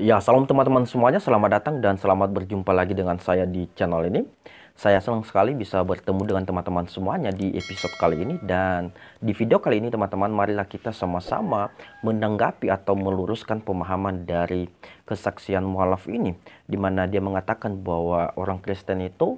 Ya, salam teman-teman semuanya, selamat datang dan selamat berjumpa lagi dengan saya di channel ini. Saya senang sekali bisa bertemu dengan teman-teman semuanya di episode kali ini dan di video kali ini teman-teman marilah kita sama-sama menanggapi atau meluruskan pemahaman dari kesaksian mualaf ini di mana dia mengatakan bahwa orang Kristen itu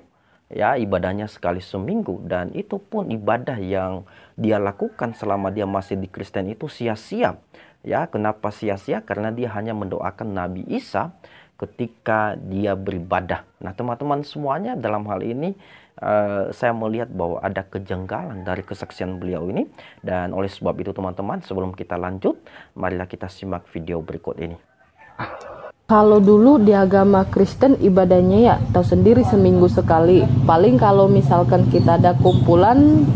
ya ibadahnya sekali seminggu dan itu pun ibadah yang dia lakukan selama dia masih di Kristen itu sia-sia Ya, kenapa sia-sia? Karena dia hanya mendoakan Nabi Isa ketika dia beribadah. Nah, teman-teman semuanya dalam hal ini Uh, saya melihat bahwa ada kejanggalan dari kesaksian beliau ini dan oleh sebab itu teman-teman sebelum kita lanjut marilah kita simak video berikut ini kalau dulu di agama Kristen ibadahnya ya tahu sendiri seminggu sekali paling kalau misalkan kita ada kumpulan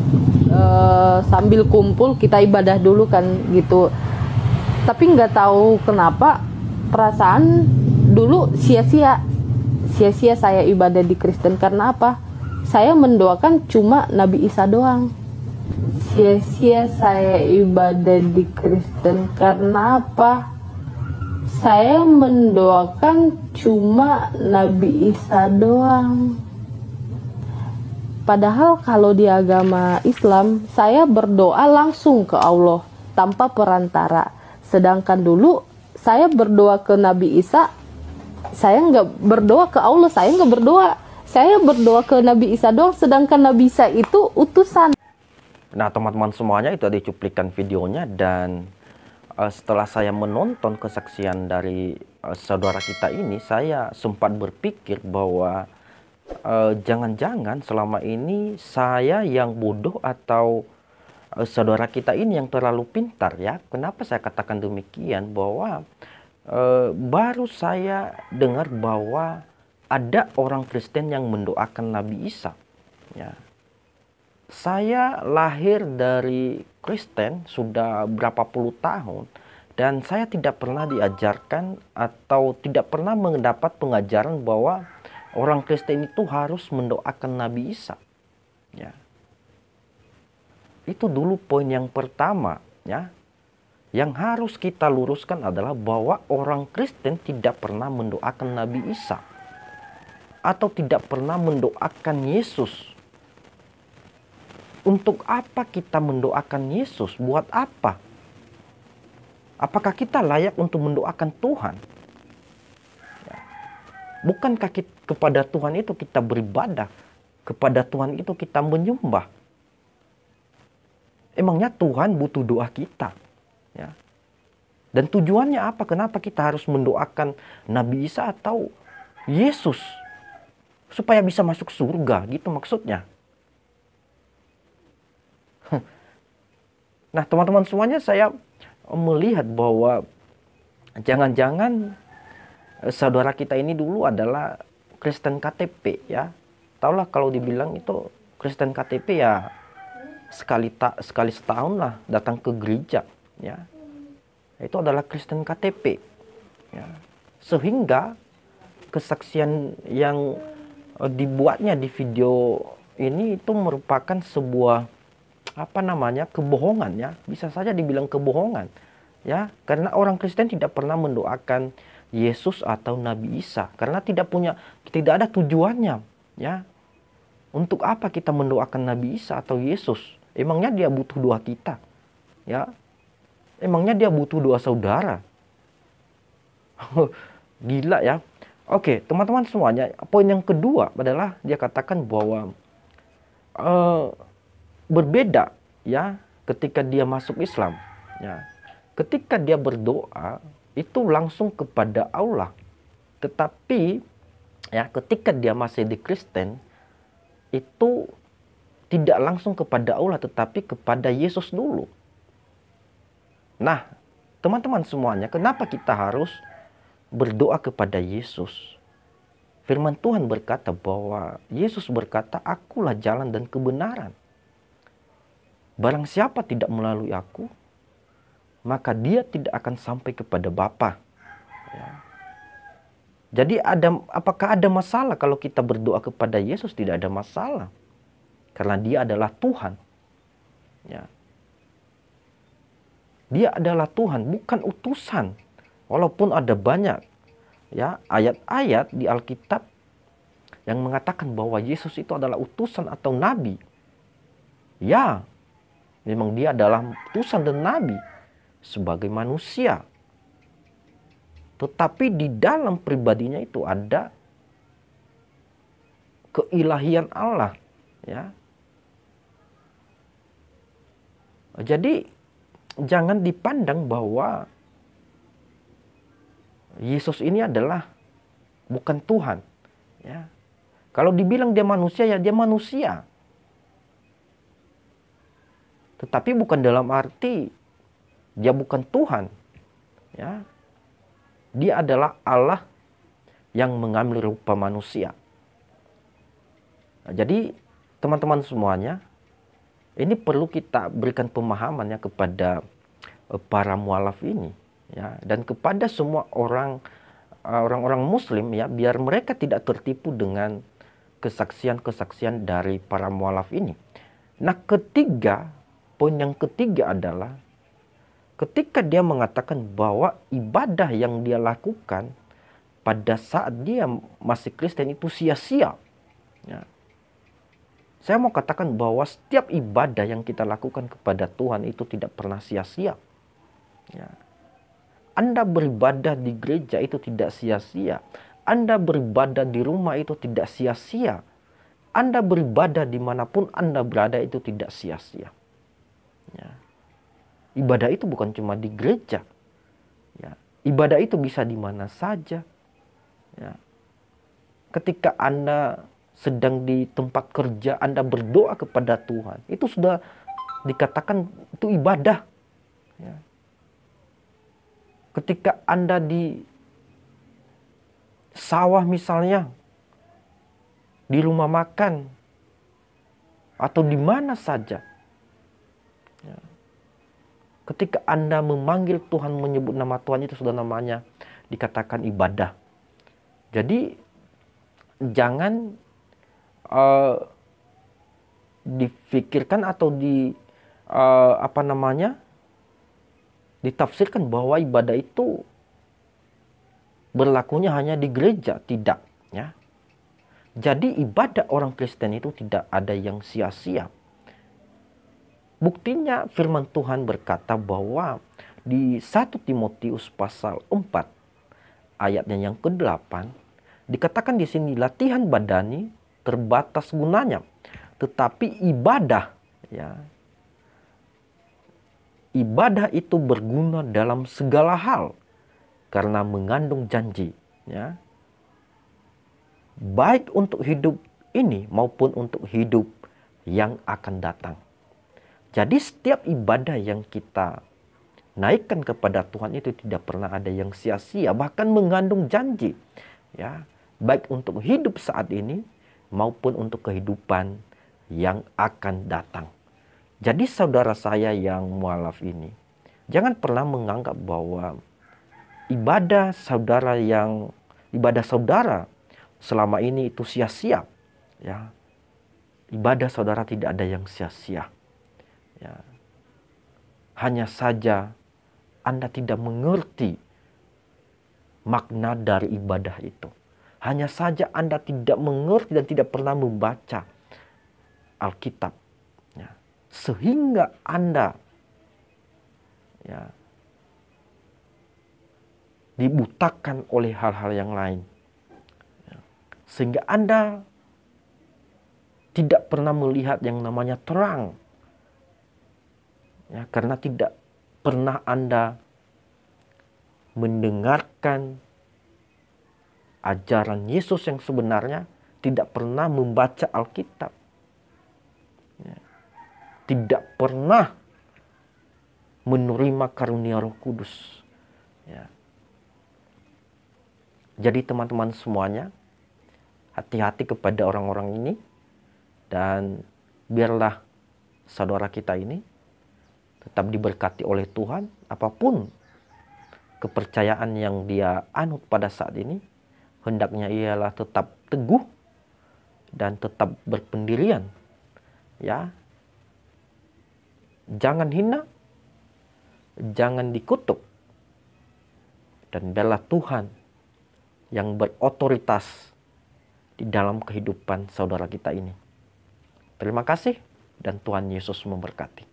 uh, sambil kumpul kita ibadah dulu kan gitu tapi nggak tahu kenapa perasaan dulu sia-sia sia-sia saya ibadah di Kristen karena apa saya mendoakan cuma Nabi Isa doang sia-sia saya ibadah di Kristen karena apa saya mendoakan cuma Nabi Isa doang Padahal kalau di agama Islam, saya berdoa langsung ke Allah tanpa perantara Sedangkan dulu saya berdoa ke Nabi Isa, saya nggak berdoa ke Allah, saya nggak berdoa. Saya berdoa ke Nabi Isa doang, sedangkan Nabi Isa itu utusan. Nah teman-teman semuanya itu ada cuplikan videonya dan uh, setelah saya menonton kesaksian dari uh, saudara kita ini, saya sempat berpikir bahwa eh, jangan-jangan uh, jangan -jangan selama ini saya yang bodoh atau Eh, saudara kita ini yang terlalu pintar ya. Kenapa saya katakan demikian bahwa e, baru saya dengar bahwa ada orang Kristen yang mendoakan Nabi Isa. Ya. Saya lahir dari Kristen sudah berapa puluh tahun dan saya tidak pernah diajarkan atau tidak pernah mendapat pengajaran bahwa orang Kristen itu harus mendoakan Nabi Isa. Ya itu dulu poin yang pertama ya. Yang harus kita luruskan adalah bahwa orang Kristen tidak pernah mendoakan Nabi Isa atau tidak pernah mendoakan Yesus. Untuk apa kita mendoakan Yesus? Buat apa? Apakah kita layak untuk mendoakan Tuhan? Ya. Bukankah kita, kepada Tuhan itu kita beribadah? Kepada Tuhan itu kita menyembah? Emangnya Tuhan butuh doa kita? Ya. Dan tujuannya apa? Kenapa kita harus mendoakan Nabi Isa atau Yesus supaya bisa masuk surga gitu maksudnya. Nah, teman-teman semuanya saya melihat bahwa jangan-jangan eh, saudara kita ini dulu adalah Kristen KTP ya. Taulah kalau dibilang itu Kristen KTP ya sekali tak sekali setahun lah datang ke gereja ya itu adalah Kristen KTP ya. sehingga kesaksian yang eh, dibuatnya di video ini itu merupakan sebuah apa namanya kebohongan ya bisa saja dibilang kebohongan ya karena orang Kristen tidak pernah mendoakan Yesus atau Nabi Isa karena tidak punya tidak ada tujuannya ya untuk apa kita mendoakan Nabi Isa atau Yesus? Emangnya dia butuh doa kita? Ya. Emangnya dia butuh doa saudara? Gila ya. Oke, teman-teman semuanya, poin yang kedua adalah dia katakan bahwa uh, berbeda ya ketika dia masuk Islam. Ya. Ketika dia berdoa itu langsung kepada Allah. Tetapi ya ketika dia masih di Kristen itu tidak langsung kepada Allah tetapi kepada Yesus dulu. Nah, teman-teman semuanya, kenapa kita harus berdoa kepada Yesus? Firman Tuhan berkata bahwa Yesus berkata, "Akulah jalan dan kebenaran. Barang siapa tidak melalui aku, maka dia tidak akan sampai kepada Bapa." Ya jadi ada apakah ada masalah kalau kita berdoa kepada Yesus? Tidak ada masalah. Karena dia adalah Tuhan. Ya. Dia adalah Tuhan, bukan utusan. Walaupun ada banyak ya ayat-ayat di Alkitab yang mengatakan bahwa Yesus itu adalah utusan atau nabi. Ya, memang dia adalah utusan dan nabi sebagai manusia. Tetapi di dalam pribadinya itu ada keilahian Allah, ya. Jadi jangan dipandang bahwa Yesus ini adalah bukan Tuhan, ya. Kalau dibilang dia manusia ya dia manusia. Tetapi bukan dalam arti dia bukan Tuhan. Ya. Dia adalah Allah yang mengambil rupa manusia. Nah, jadi teman-teman semuanya, ini perlu kita berikan pemahamannya kepada eh, para mualaf ini ya dan kepada semua orang eh, orang-orang muslim ya biar mereka tidak tertipu dengan kesaksian-kesaksian dari para mualaf ini. Nah, ketiga poin yang ketiga adalah ketika dia mengatakan bahwa ibadah yang dia lakukan pada saat dia masih Kristen itu sia-sia. Ya. Saya mau katakan bahwa setiap ibadah yang kita lakukan kepada Tuhan itu tidak pernah sia-sia. Ya. Anda beribadah di gereja itu tidak sia-sia. Anda beribadah di rumah itu tidak sia-sia. Anda beribadah dimanapun Anda berada itu tidak sia-sia. Ya. Ibadah itu bukan cuma di gereja. Ya, ibadah itu bisa di mana saja. Ya. Ketika Anda sedang di tempat kerja, Anda berdoa kepada Tuhan. Itu sudah dikatakan itu ibadah. Ya. Ketika Anda di sawah misalnya, di rumah makan, atau di mana saja, Ketika Anda memanggil Tuhan, menyebut nama Tuhan itu sudah namanya dikatakan ibadah. Jadi jangan uh, difikirkan atau di uh, apa namanya ditafsirkan bahwa ibadah itu berlakunya hanya di gereja, tidak ya. Jadi ibadah orang Kristen itu tidak ada yang sia-sia. Buktinya firman Tuhan berkata bahwa di 1 Timotius pasal 4 ayatnya yang ke-8 dikatakan di sini latihan badani terbatas gunanya tetapi ibadah ya ibadah itu berguna dalam segala hal karena mengandung janji ya baik untuk hidup ini maupun untuk hidup yang akan datang jadi setiap ibadah yang kita naikkan kepada Tuhan itu tidak pernah ada yang sia-sia, bahkan mengandung janji. Ya, baik untuk hidup saat ini maupun untuk kehidupan yang akan datang. Jadi saudara saya yang mualaf ini, jangan pernah menganggap bahwa ibadah saudara yang ibadah saudara selama ini itu sia-sia. Ya. Ibadah saudara tidak ada yang sia-sia. Ya. Hanya saja Anda tidak mengerti makna dari ibadah itu. Hanya saja Anda tidak mengerti dan tidak pernah membaca Alkitab. Ya. Sehingga Anda ya, dibutakan oleh hal-hal yang lain. Ya. Sehingga Anda tidak pernah melihat yang namanya terang ya, karena tidak pernah Anda mendengarkan ajaran Yesus yang sebenarnya, tidak pernah membaca Alkitab, ya, tidak pernah menerima karunia Roh Kudus. Ya. Jadi, teman-teman semuanya, hati-hati kepada orang-orang ini, dan biarlah saudara kita ini tetap diberkati oleh Tuhan apapun kepercayaan yang dia anut pada saat ini hendaknya ialah tetap teguh dan tetap berpendirian ya jangan hina jangan dikutuk dan bela Tuhan yang berotoritas di dalam kehidupan saudara kita ini terima kasih dan Tuhan Yesus memberkati